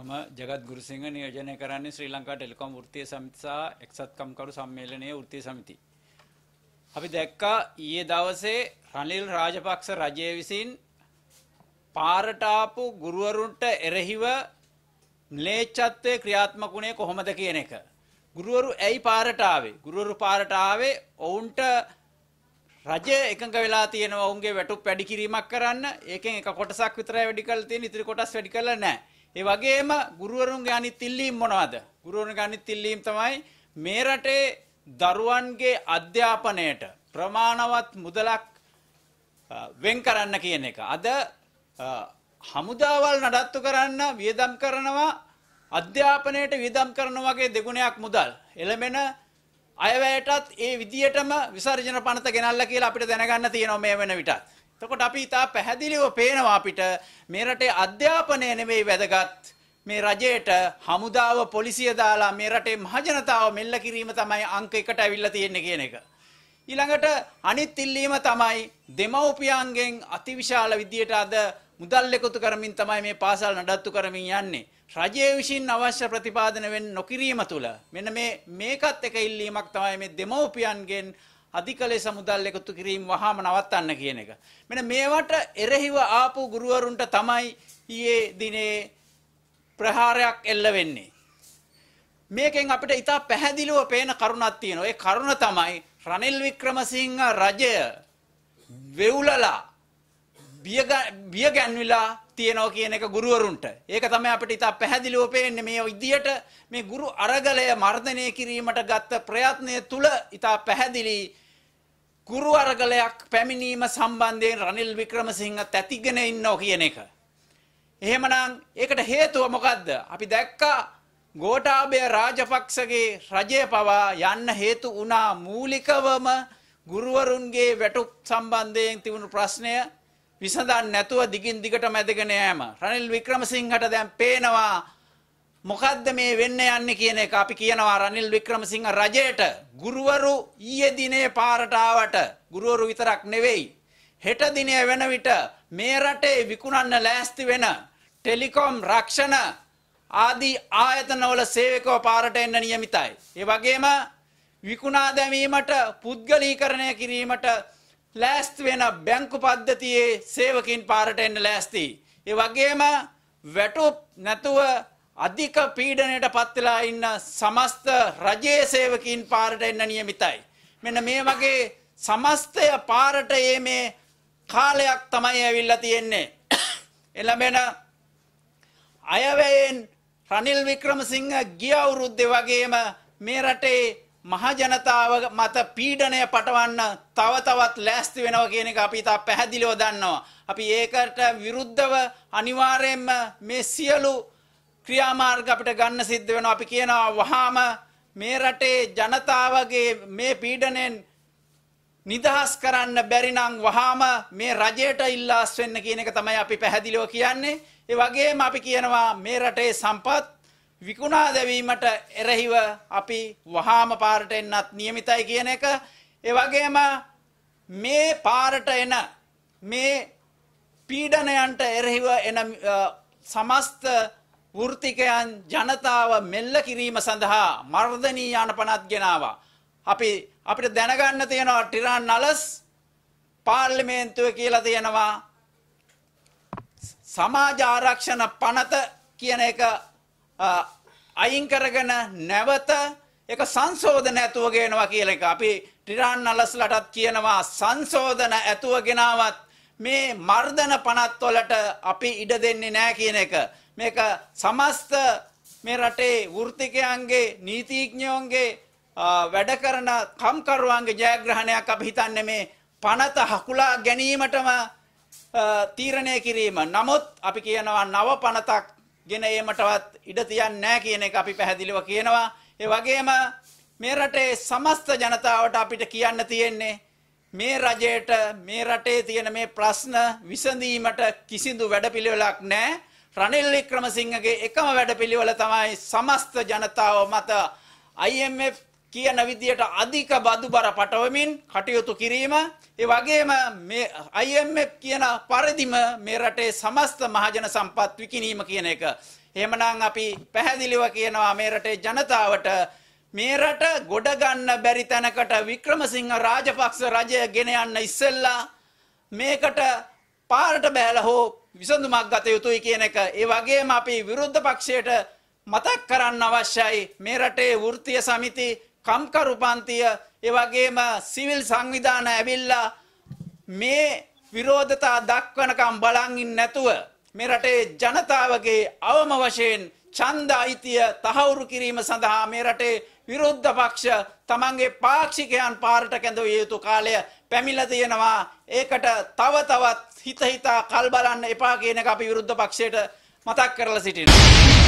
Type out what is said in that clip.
මම ජගත් ගුරුසිංහ නියෝජනය කරන්නේ ශ්‍රී ලංකා ටෙලිකොම් වෘත්තීය සමිති සහ එක්සත්කම්කරු සම්මේලනයේ වෘත්තීය සමිති. අපි දැක්කා ඊයේ දවසේ රනිල් රාජපක්ෂ රජය විසින් පාරට ආපු ගුරුවරුන්ට එරෙහිව ම්ලේච්ඡත්වයේ ක්‍රියාත්මක වුණේ කොහොමද කියන එක. ගුරුවරු ඇයි පාරට ආවේ? ගුරුවරු පාරට ආවේ ඔවුන්ට රජය එකඟ වෙලා තියෙනවා ඔවුන්ගේ වැටුප් වැඩි කිරීමක් කරන්න. ඒකෙන් එක කොටසක් විතරයි වැඩි කරලා තියෙන්නේ. ඉතිරි කොටස් වැඩි කරලා නැහැ. ඒ වගේම ගුරුවරුන්ගේ අනිත් ඉල්ලීම් මොනවද? ගුරුවරුන්ගේ අනිත් ඉල්ලීම් තමයි මේ රටේ දරුවන්ගේ අධ්‍යාපනයට ප්‍රමාණවත් මුදලක් වෙන් කරන්න කියන එක. අද හමුදාවල් නඩත්තු කරන්න වියදම් කරනවා අධ්‍යාපනයට වියදම් කරන වගේ දෙගුණයක් මුදල් එළමෙන අයවැයටත් ඒ විදියටම විසර්ජන පනත ගෙනල්ලා කියලා අපිට දැනගන්න තියෙනවා මේ වෙන විටත්. එතකොට අපි ඊට පැහැදිලිව පේනවා අපිට මේ රටේ අධ්‍යාපනය නෙවෙයි වැදගත්. මේ රජයට හමුදාව පොලිසිය දාලා මේ රටේ මහජනතාව මෙල්ල කිරීම තමයි අංක 1ට ඇවිල්ලා තියෙන්නේ කියන එක. ඊළඟට අනිත් ඉල්ලීම තමයි දෙමව්පියන්ගෙන් අතිවිශාල විදියට අද මුදල් එකතු කරමින් තමයි මේ පාසල් නඩත්තු කරමින් යන්නේ. රජයේ විසින් අවශ්‍ය ප්‍රතිපාදන වෙන්න නොකිරීම තුළ මෙන්න මේ මේකත් එක ඉල්ලීමක් තමයි මේ දෙමව්පියන්ගෙන් අධිකලේ සමුදල් එකතු කිරීම වහාම නවත්තන්න කියන එක. මෙන්න මේවට එරෙහිව ආපු ගුරුවරුන්ට තමයි ඊයේ දිනේ ප්‍රහාරයක් එල්ල වෙන්නේ. මේකෙන් අපිට ඉතා පැහැදිලිව පේන කරුණක් තියෙනවා. ඒ කරුණ තමයි රනිල් වික්‍රමසිංහ රජය වෙවුලලා බිය ගැන්විලා තියෙනවා කියන එක ගුරුවරුන්ට. ඒක තමයි අපිට ඉතා පැහැදිලිව පේන්නේ මේ විදියට මේ ගුරු අරගලය මර්ධනය කිරීමට ගත්ත ප්‍රයත්නය තුල ඉතා පැහැදිලි ගුරු අරගලයක් පැමිණීම සම්බන්ධයෙන් රනිල් වික්‍රමසිංහත් ඇතිගෙන ඉන්නෝ කියන එක. එහෙමනම් ඒකට හේතුව මොකද්ද? අපි දැක්කා ගෝඨාභය රාජපක්ෂගේ රජය පවා යන්න හේතු වුණා මූලිකවම ගුරුවරුන්ගේ වැටුප් සම්බන්ධයෙන් තිබුණු ප්‍රශ්නය විසඳන්නේ නැතුව දිගින් දිගට මැදගෙන යෑම. රනිල් වික්‍රමසිංහට දැන් පේනවා මොකද්ද මේ වෙන්න යන්නේ කියන එක අපි කියනවා රනිල් වික්‍රමසිංහ රජයට ගුරුවරු ඊයේ දිනේ පාරට ආවට ගුරුවරු විතරක් නෙවෙයි හෙට දිනය වෙන විට මේ රටේ විකුණන්න ලෑස්ති වෙන ටෙලිකොම් රක්ෂණ ආදී ආයතනවල සේවකව පාරට එන්න නියමිතයි. ඒ වගේම විකුණා දැමීමට පුද්ගලීකරණය කිරීමට ලෑස්ති වෙන බැංකු පද්ධතියේ සේවකින් පාරට එන්න ලෑස්ති. ඒ වගේම වැටුප් නැතුව අධික පීඩනයට පත් වෙලා ඉන්න සමස්ත රජයේ සේවකීන් පාරට එන්න નિયમિતයි. මෙන්න මේ වගේ සමස්තය පාරට යීමේ කාලයක් තමයි ඇවිල්ලා තියෙන්නේ. එළඹෙන අයවැයෙන් රනිල් වික්‍රමසිංහ ගිය අවුරුද්දේ වගේම මේ රටේ මහජනතාව මත පීඩනය පටවන්න තව තවත් ලෑස්ති වෙනවා කියන එක අපි තා පැහැදිලිව දන්නවා. අපි ඒකට විරුද්ධව අනිවාර්යයෙන්ම මේ සියලු ක්‍රියාමාර්ග අපිට ගන්න සිද්ධ වෙනවා. අපි කියනවා වහාම මේ රටේ ජනතාවගේ මේ පීඩණයෙන් නිදහස් කරන්න බැරි නම් වහාම මේ රජයට ඉල්ලාස් වෙන්න කියන එක තමයි අපි පැහැදිලිව කියන්නේ. ඒ වගේම අපි කියනවා මේ රටේ සම්පත් විකුණා දැමීමට එරෙහිව අපි වහාම පාරට එන්නත් નિયમિતයි කියන එක. ඒ වගේම මේ පාරට එන මේ පීඩනයන්ට එරෙහිව එන සමස්ත වෘතිකයන් ජනතාව මෙල්ල කිරීම සඳහා මර්ධනී යනපනත් ගෙනාවා. අපි අපිට දැනගන්න තියෙනවා ටිරාන් නලස් පාර්ලිමේන්තුව කියලා තියෙනවා සමාජ ආරක්ෂණ පනත කියන එක අයින් කරගෙන නැවත ඒක සංශෝධන ඇතුව ගේනවා කියලා එක. අපි ටිරාන් නලස්ලටත් කියනවා සංශෝධන ඇතුව ගෙනාවත් මේ මර්ධන පනත් වලට අපි ඉඩ දෙන්නේ නැහැ කියන එක මේක සමස්ත මේ රටේ වෘත්තිකයන්ගේ නීතිඥයන්ගේ වැඩ කරන කම්කරුවන්ගේ ජයග්‍රහණයක් අපි හිතන්නේ මේ පනත හකුලා ගැනීමටම තීරණය කිරීම. නමුත් අපි කියනවා නව පනතක් ගෙන ඒමටවත් ඉඩ තියන්නේ නැහැ කියන එක අපි පැහැදිලිව කියනවා. ඒ වගේම මේ රටේ සමස්ත ජනතාවට අපිට කියන්න තියෙන්නේ මේ රජයට මේ රටේ තියෙන මේ ප්‍රශ්න විසඳීමට කිසිදු වැඩපිළිවෙලක් නැහැ. රනිල් වික්‍රමසිංහගේ එකම වැඩපිළිවෙල තමයි සමස්ත ජනතාව මත IMF කියන විදියට අධික බදුබර පටවමින් කටයුතු කිරීම ඒ වගේම මේ IMF කියන පරිදිම මේ රටේ සමස්ත මහජන සම්පත් විකිණීම කියන එක. එහෙමනම් අපි පැහැදිලිව කියනවා මේ රටේ ජනතාවට මේ රට ගොඩ ගන්න බැරි තැනකට වික්‍රමසිංහ රාජපක්ෂ රජය ගෙන යන්න ඉස්සෙල්ලා මේකට පාරට බැහැලා හෝ විසඳුමක් ගත යුතුයි කියන එක ඒ වගේම අපි විරුද්ධ පක්ෂයට මතක් කරන්න අවශ්‍යයි මේ රටේ වෘත්තීය සමිති කම්කරු පන්තිය ඒ වගේම සිවිල් සංවිධාන ඇවිල්ලා මේ විරෝධතා දක්වනකම් බලන් ඉන්නේ නැතුව මේ රටේ ජනතාවගේ අවම වශයෙන් ඡන්ද අයිතිය තහවුරු කිරීම සඳහා මේ රටේ විරුද්ධ පක්ෂ තමන්ගේ පාක්ෂිකයන් පාරට කැඳවිය යුතු කාලය පැමිණලා තියෙනවා. ඒකට තව තවත් හිත හිතා කල් බලන්න එපා කියන එක අපි විරුද්ධ පක්ෂයට මතක් කරලා සිටිනවා.